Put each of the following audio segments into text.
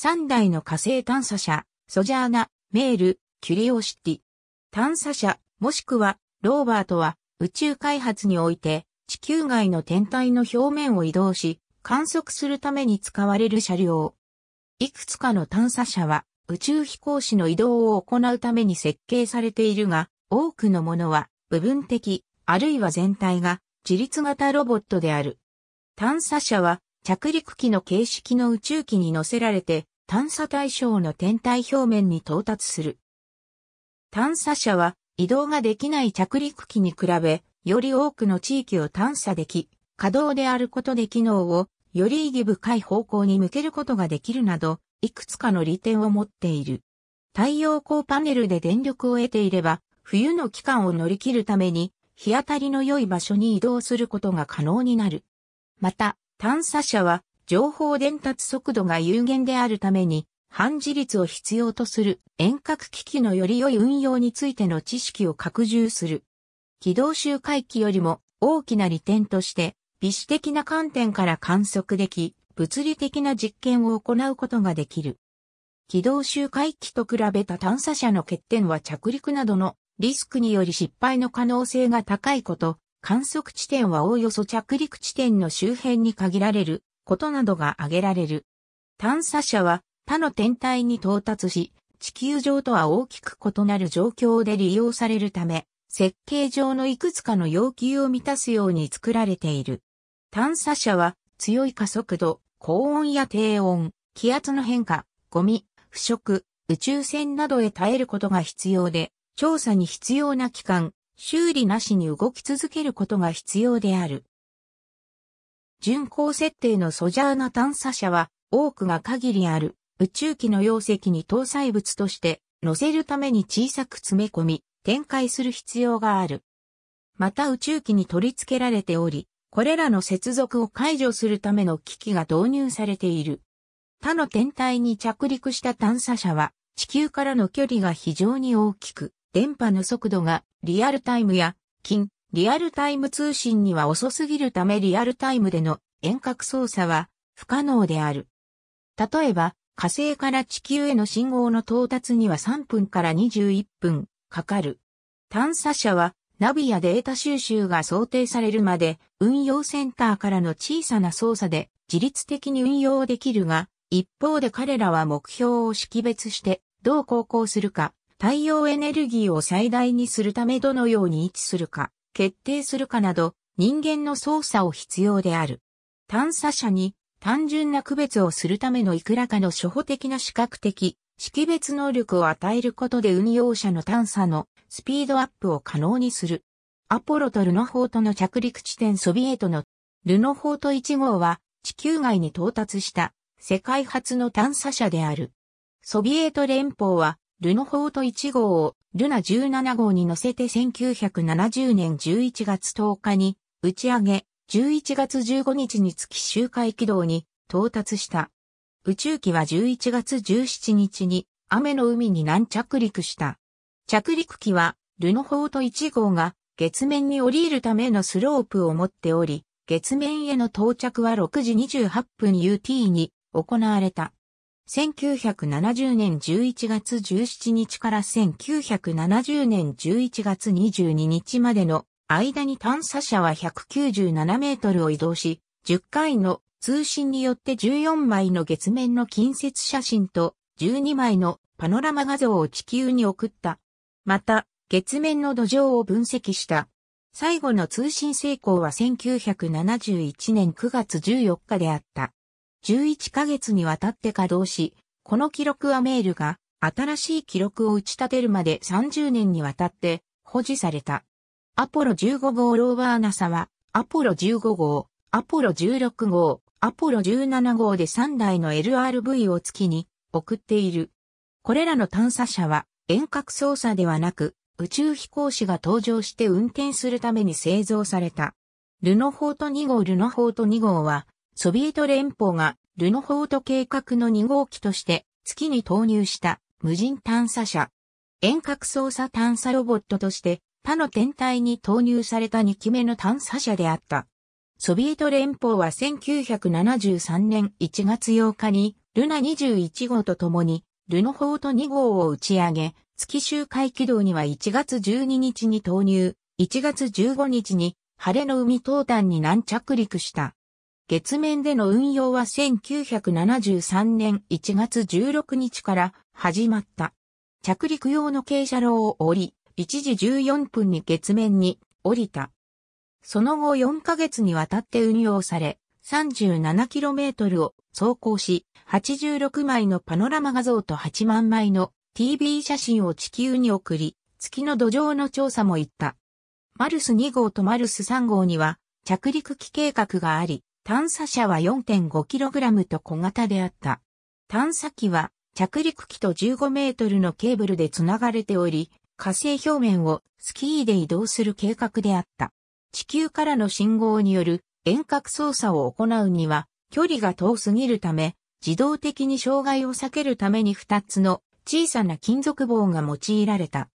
3台の火星探査車、ソジャーナ、メール、キュリオシティ。探査車、もしくは、ローバーとは、宇宙開発において、地球外の天体の表面を移動し、観測するために使われる車両。いくつかの探査車は、宇宙飛行士の移動を行うために設計されているが、多くのものは、部分的、あるいは全体が、自律型ロボットである。探査車は、着陸機の形式の宇宙機に乗せられて探査対象の天体表面に到達する。探査車は移動ができない着陸機に比べ、より多くの地域を探査でき、稼働であることで機能をより意義深い方向に向けることができるなど、いくつかの利点を持っている。太陽光パネルで電力を得ていれば、冬の期間を乗り切るために、日当たりの良い場所に移動することが可能になる。また、探査車は情報伝達速度が有限であるために、半自立を必要とする遠隔機器のより良い運用についての知識を拡充する。軌道周回機よりも大きな利点として、微視的な観点から観測でき、物理的な実験を行うことができる。軌道周回機と比べた探査車の欠点は着陸などのリスクにより失敗の可能性が高いこと、観測地点はおおよそ着陸地点の周辺に限られることなどが挙げられる。探査車は他の天体に到達し、地球上とは大きく異なる状況で利用されるため、設計上のいくつかの要求を満たすように作られている。探査車は強い加速度、高温や低温、気圧の変化、ゴミ、腐食、宇宙船などへ耐えることが必要で、調査に必要な期間、修理なしに動き続けることが必要である。巡航設定のソジャーナ探査車は多くが限りある宇宙機の容積に搭載物として乗せるために小さく詰め込み展開する必要がある。また宇宙機に取り付けられており、これらの接続を解除するための機器が導入されている。他の天体に着陸した探査車は地球からの距離が非常に大きく、電波の速度がリアルタイムや近リアルタイム通信には遅すぎるためリアルタイムでの遠隔操作は不可能である。例えば、火星から地球への信号の到達には3分から21分かかる。探査車はナビやデータ収集が想定されるまで運用センターからの小さな操作で自律的に運用できるが、一方で彼らは目標を識別してどう航行するか、太陽エネルギーを最大にするためどのように位置するか、決定するかなど、人間の操作を必要である。探査者に単純な区別をするためのいくらかの初歩的な視覚的、識別能力を与えることで運用者の探査のスピードアップを可能にする。アポロとルノ法とートの着陸地点ソビエトのルノ法とート1号は地球外に到達した世界初の探査車である。ソビエト連邦はルノフォート1号をルナ17号に乗せて1970年11月10日に打ち上げ、11月15日に月周回軌道に到達した。宇宙機は11月17日に雨の海に軟着陸した。着陸機はルノフォート1号が月面に降りるためのスロープを持っており、月面への到着は6時28分 UT に行われた。1970年11月17日から1970年11月22日までの間に探査車は197メートルを移動し、10回の通信によって14枚の月面の近接写真と12枚のパノラマ画像を地球に送った。また、月面の土壌を分析した。最後の通信成功は1971年9月14日であった。11ヶ月にわたって稼働し、この記録はメールが新しい記録を打ち立てるまで30年にわたって保持された。アポロ15号ローバーナサは、アポロ15号、アポロ16号、アポロ17号で3台の LRV を月に送っている。これらの探査車は遠隔操作ではなく宇宙飛行士が登場して運転するために製造された。ルノホート2号ルノホート2号はソビエト連邦がルノホート計画の2号機として月に投入した無人探査車。遠隔操作探査ロボットとして他の天体に投入された2機目の探査車であった。ソビエト連邦は1973年1月8日にルナ21号と共にルノホート2号を打ち上げ、月周回軌道には1月12日に投入、1月15日に晴れの海東端に南着陸した。月面での運用は1973年1月16日から始まった。着陸用の傾斜路を降り、1時14分に月面に降りた。その後4ヶ月にわたって運用され、37km を走行し、86枚のパノラマ画像と8万枚の TV 写真を地球に送り、月の土壌の調査も行った。マルス2号とマルス3号には着陸機計画があり、探査車は 4.5kg と小型であった。探査機は着陸機と15メートルのケーブルで繋がれており、火星表面をスキーで移動する計画であった。地球からの信号による遠隔操作を行うには距離が遠すぎるため、自動的に障害を避けるために2つの小さな金属棒が用いられた。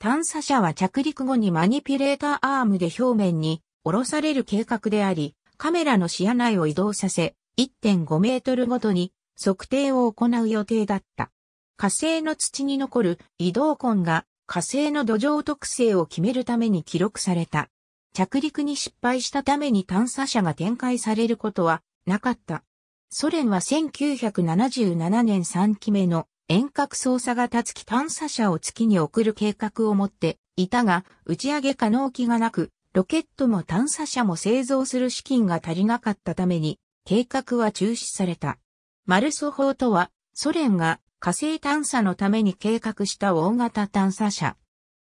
探査車は着陸後にマニピュレーターアームで表面に降ろされる計画であり、カメラの視野内を移動させ、1.5メートルごとに測定を行う予定だった。火星の土に残る移動痕が火星の土壌特性を決めるために記録された。着陸に失敗したために探査車が展開されることはなかった。ソ連は1977年3期目の遠隔操作型月探査車を月に送る計画を持っていたが、打ち上げ可能機がなく、ロケットも探査車も製造する資金が足りなかったために、計画は中止された。マルソ法とは、ソ連が火星探査のために計画した大型探査車。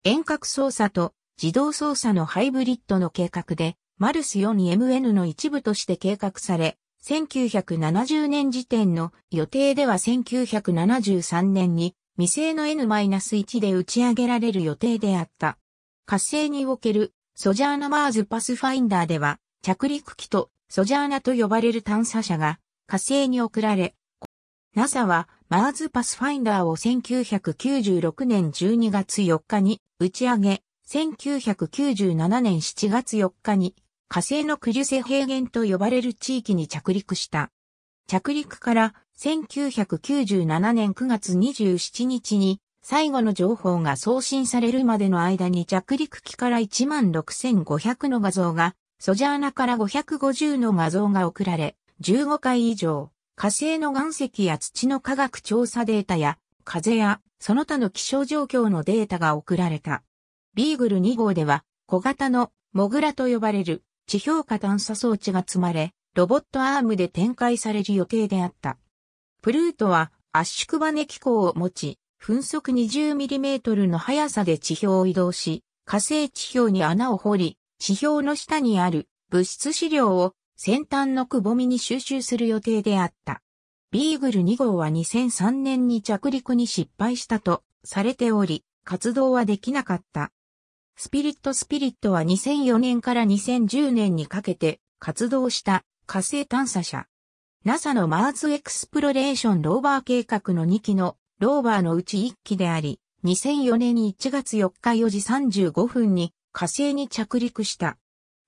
遠隔操作と自動操作のハイブリッドの計画で、マルス 42MN の一部として計画され、1970年時点の予定では1973年に未成の N-1 で打ち上げられる予定であった。火星におけるソジャーナ・マーズ・パスファインダーでは、着陸機とソジャーナと呼ばれる探査車が火星に送られ、NASA はマーズ・パスファインダーを1996年12月4日に打ち上げ、1997年7月4日に火星のクリュセ平原と呼ばれる地域に着陸した。着陸から1997年9月27日に最後の情報が送信されるまでの間に着陸機から16,500の画像が、ソジャーナから550の画像が送られ、15回以上、火星の岩石や土の科学調査データや、風やその他の気象状況のデータが送られた。ビーグル2号では、小型のモグラと呼ばれる地表下探査装置が積まれ、ロボットアームで展開される予定であった。プルートは圧縮バネ機構を持ち、分速 20mm の速さで地表を移動し、火星地表に穴を掘り、地表の下にある物質資料を先端のくぼみに収集する予定であった。ビーグル2号は2003年に着陸に失敗したとされており、活動はできなかった。スピリットスピリットは2004年から2010年にかけて活動した火星探査車。NASA のマーズエクスプロレーションローバー計画の2機のローバーのうち1機であり、2004年1月4日4時35分に火星に着陸した。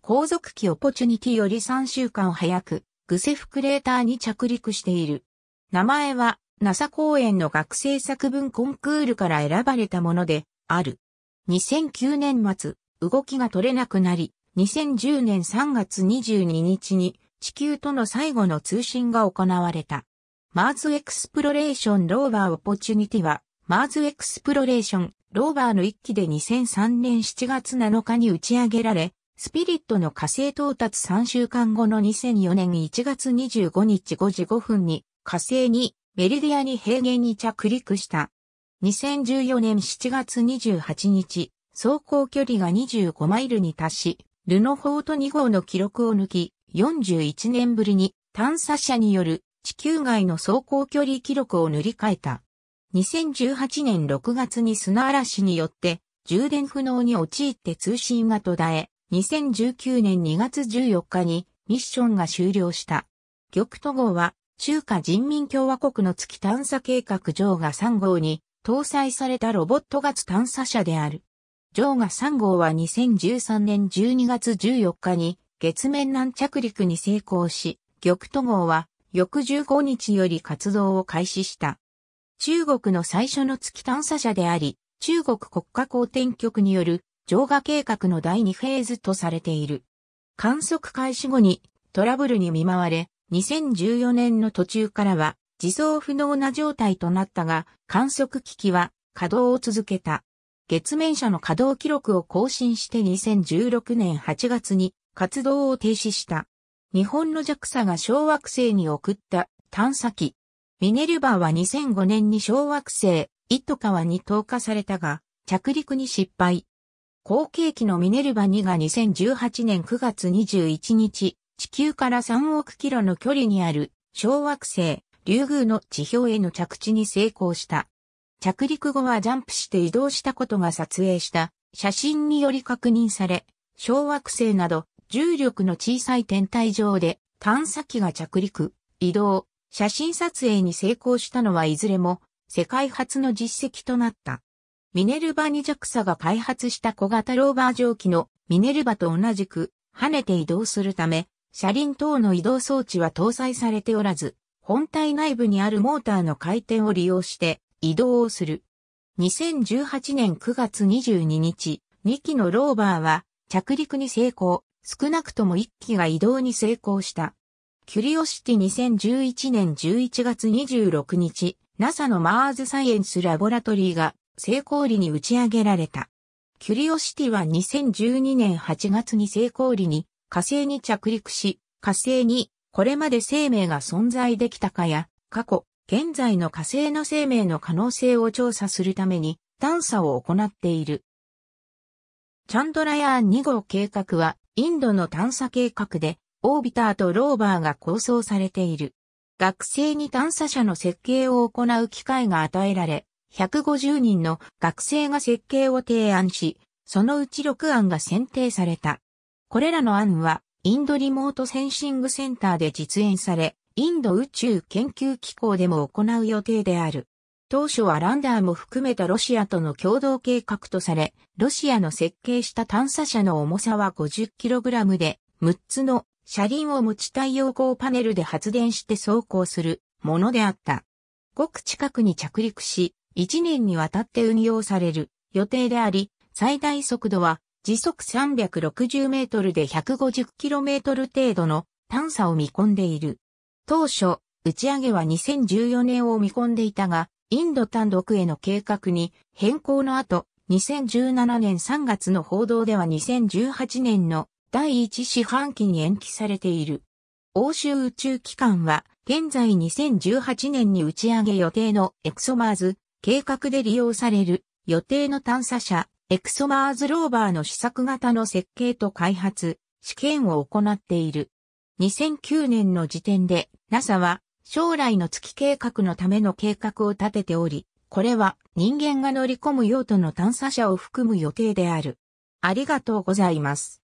後続機オポチュニティより3週間早く、グセフクレーターに着陸している。名前は、NASA 公園の学生作文コンクールから選ばれたもので、ある。2009年末、動きが取れなくなり、2010年3月22日に地球との最後の通信が行われた。マーズエクスプロレーションローバーオポチュニティは、マーズエクスプロレーションローバーの一期で2003年7月7日に打ち上げられ、スピリットの火星到達3週間後の2004年1月25日5時5分に火星にメリディアに平原に着陸した。2014年7月28日、走行距離が25マイルに達し、ルノフォート2号の記録を抜き、41年ぶりに探査車による地球外の走行距離記録を塗り替えた。2018年6月に砂嵐によって充電不能に陥って通信が途絶え、2019年2月14日にミッションが終了した。玉都号は中華人民共和国の月探査計画上が3号に搭載されたロボット月探査車である。上が3号は2013年12月14日に月面南着陸に成功し、玉都号は翌15日より活動を開始した。中国の最初の月探査者であり、中国国家公転局による上下計画の第2フェーズとされている。観測開始後にトラブルに見舞われ、2014年の途中からは自走不能な状態となったが、観測機器は稼働を続けた。月面車の稼働記録を更新して2016年8月に活動を停止した。日本の JAXA が小惑星に送った探査機。ミネルバは2005年に小惑星、イトカワに投下されたが、着陸に失敗。後継機のミネルバ2が2018年9月21日、地球から3億キロの距離にある小惑星、リュウグウの地表への着地に成功した。着陸後はジャンプして移動したことが撮影した写真により確認され、小惑星など重力の小さい天体上で探査機が着陸、移動、写真撮影に成功したのはいずれも世界初の実績となった。ミネルバにジャクサが開発した小型ローバー蒸気のミネルバと同じく跳ねて移動するため、車輪等の移動装置は搭載されておらず、本体内部にあるモーターの回転を利用して移動をする。2018年9月22日、2機のローバーは着陸に成功、少なくとも1機が移動に成功した。キュリオシティ2011年11月26日、NASA のマーズサイエンスラボラトリーが成功裏に打ち上げられた。キュリオシティは2012年8月に成功裏に火星に着陸し、火星にこれまで生命が存在できたかや、過去、現在の火星の生命の可能性を調査するために探査を行っている。チャンドラヤーン2号計画はインドの探査計画で、オービターとローバーが構想されている。学生に探査車の設計を行う機会が与えられ、150人の学生が設計を提案し、そのうち6案が選定された。これらの案は、インドリモートセンシングセンターで実演され、インド宇宙研究機構でも行う予定である。当初はランダーも含めたロシアとの共同計画とされ、ロシアの設計した探査車の重さは 50kg で、6つの車輪を持ち太陽光パネルで発電して走行するものであった。ごく近くに着陸し、1年にわたって運用される予定であり、最大速度は時速360メートルで 150km 程度の探査を見込んでいる。当初、打ち上げは2014年を見込んでいたが、インド単独への計画に変更の後、2017年3月の報道では2018年の第1四半期に延期されている。欧州宇宙機関は、現在2018年に打ち上げ予定のエクソマーズ計画で利用される予定の探査車エクソマーズローバーの試作型の設計と開発、試験を行っている。2009年の時点で NASA は将来の月計画のための計画を立てており、これは人間が乗り込む用途の探査車を含む予定である。ありがとうございます。